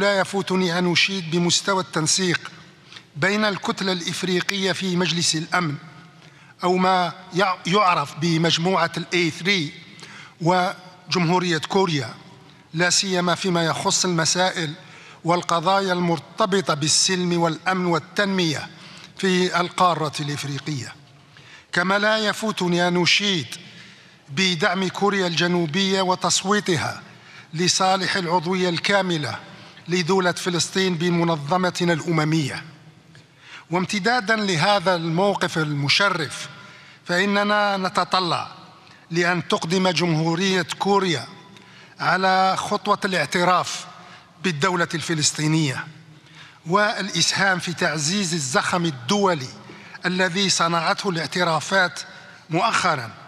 لا يفوتني أن أشيد بمستوى التنسيق بين الكتلة الإفريقية في مجلس الأمن أو ما يعرف بمجموعة الاي 3 وجمهورية كوريا لا سيما فيما يخص المسائل والقضايا المرتبطة بالسلم والأمن والتنمية في القارة الإفريقية كما لا يفوتني أن أشيد بدعم كوريا الجنوبية وتصويتها لصالح العضوية الكاملة لدولة فلسطين بمنظمتنا الأممية وامتدادا لهذا الموقف المشرف فإننا نتطلع لأن تقدم جمهورية كوريا على خطوة الاعتراف بالدولة الفلسطينية والإسهام في تعزيز الزخم الدولي الذي صنعته الاعترافات مؤخراً